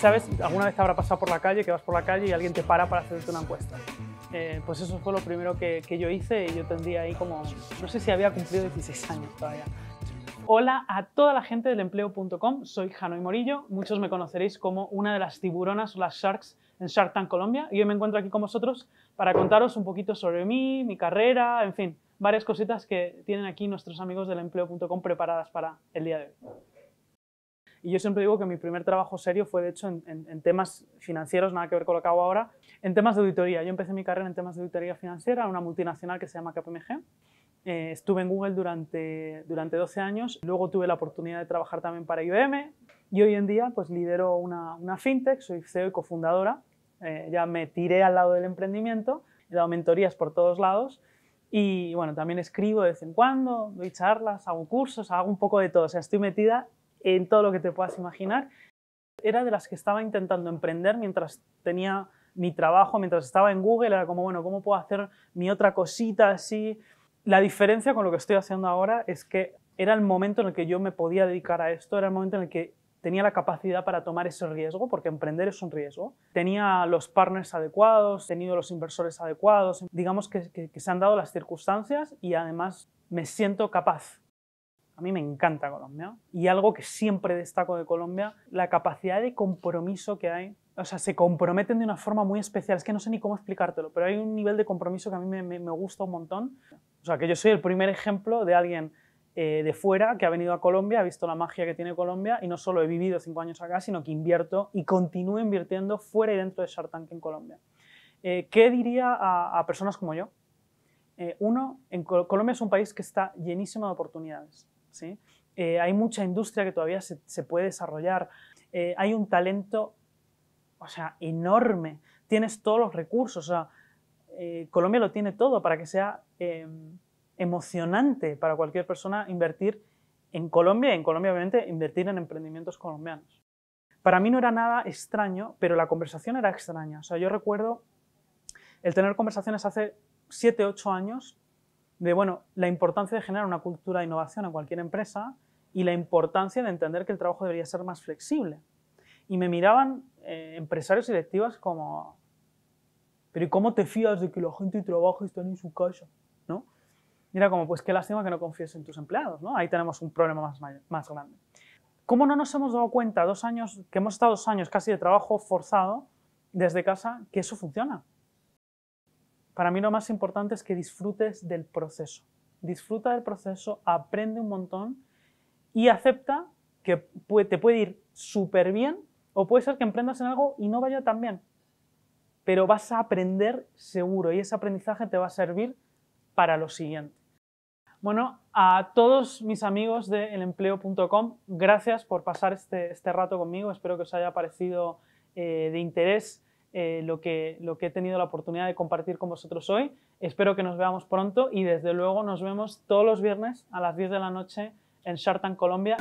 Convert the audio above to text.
¿Sabes? Alguna vez te habrá pasado por la calle, que vas por la calle y alguien te para para hacerte una encuesta. Eh, pues eso fue lo primero que, yo hice y yo tendría ahí como, no sé si había cumplido 16 años todavía. Hola a toda la gente del empleo.com, soy y Morillo, muchos me conoceréis como una de las tiburonas o las sharks en Shark Tank Colombia y hoy me encuentro aquí con vosotros para contaros un poquito sobre mí, mi carrera, en fin, varias cositas que tienen aquí nuestros amigos del empleo.com preparadas para el día de hoy. Y yo siempre digo que mi primer trabajo serio fue, de hecho, en, temas financieros, nada que ver con lo que hago ahora, en temas de auditoría. Yo empecé mi carrera en temas de auditoría financiera en una multinacional que se llama KPMG. Eh, estuve en Google durante, durante 12 años. Luego tuve la oportunidad de trabajar también para IBM. Y hoy en día, pues lidero una, una fintech, soy CEO y cofundadora. Eh, ya me tiré al lado del emprendimiento, he dado mentorías por todos lados. Y bueno, también escribo de vez en cuando, doy charlas, hago cursos, hago un poco de todo. O sea, estoy metida en todo lo que te puedas imaginar. Era de las que estaba intentando emprender mientras tenía mi trabajo, mientras estaba en Google, era como, bueno, ¿cómo puedo hacer mi otra cosita así? La diferencia con lo que estoy haciendo ahora es que era el momento en el que yo me podía dedicar a esto, era el momento en el que tenía la capacidad para tomar ese riesgo, porque emprender es un riesgo. Tenía los partners adecuados, tenido los inversores adecuados, digamos que, que se han dado las circunstancias y además me siento capaz a mí me encanta Colombia y algo que siempre destaco de Colombia, la capacidad de compromiso que hay. O sea, se comprometen de una forma muy especial. Es que no sé ni cómo explicártelo, pero hay un nivel de compromiso que a mí me, gusta un montón. O sea, que yo soy el primer ejemplo de alguien eh, de fuera que ha venido a Colombia, ha visto la magia que tiene Colombia y no solo he vivido cinco años acá, sino que invierto y continúo invirtiendo fuera y dentro de Shark Tank en Colombia. Eh, ¿Qué diría a, personas como yo? Eh, uno, en Colombia es un país que está llenísimo de oportunidades. Eh, hay mucha industria que todavía se, puede desarrollar, eh, hay un talento, o sea, enorme, tienes todos los recursos, o sea, eh, Colombia lo tiene todo para que sea em, emocionante para cualquier persona invertir en Colombia y en Colombia obviamente invertir en emprendimientos colombianos. Para mí no era nada extraño, pero la conversación era extraña. O sea, yo recuerdo el tener conversaciones hace 7, 8 años de bueno, la importancia de generar una cultura de innovación en cualquier empresa y la importancia de entender que el trabajo debería ser más flexible. Y me miraban eh, empresarios y directivas como, pero ¿y cómo te fías de que la gente trabaje y en su casa? ¿No? mira como, pues qué lástima que no confíes en tus empleados, ¿no? Ahí tenemos un problema más, más grande. ¿Cómo no nos hemos dado cuenta, dos años, que hemos estado dos años casi de trabajo forzado desde casa, que eso funciona? Para mí lo más importante es que disfrutes del proceso. Disfruta del proceso, aprende un montón y acepta que te puede ir súper bien o puede ser que emprendas en algo y no vaya tan bien. Pero vas a aprender seguro y ese aprendizaje te va a servir para lo siguiente. Bueno, a todos mis amigos de elempleo.com, gracias por pasar este, este, rato conmigo. Espero que os haya parecido eh, de interés eh, lo, que, lo que he tenido la oportunidad de compartir con vosotros hoy. Espero que nos veamos pronto y desde luego nos vemos todos los viernes a las 10 de la noche en Shartan Colombia.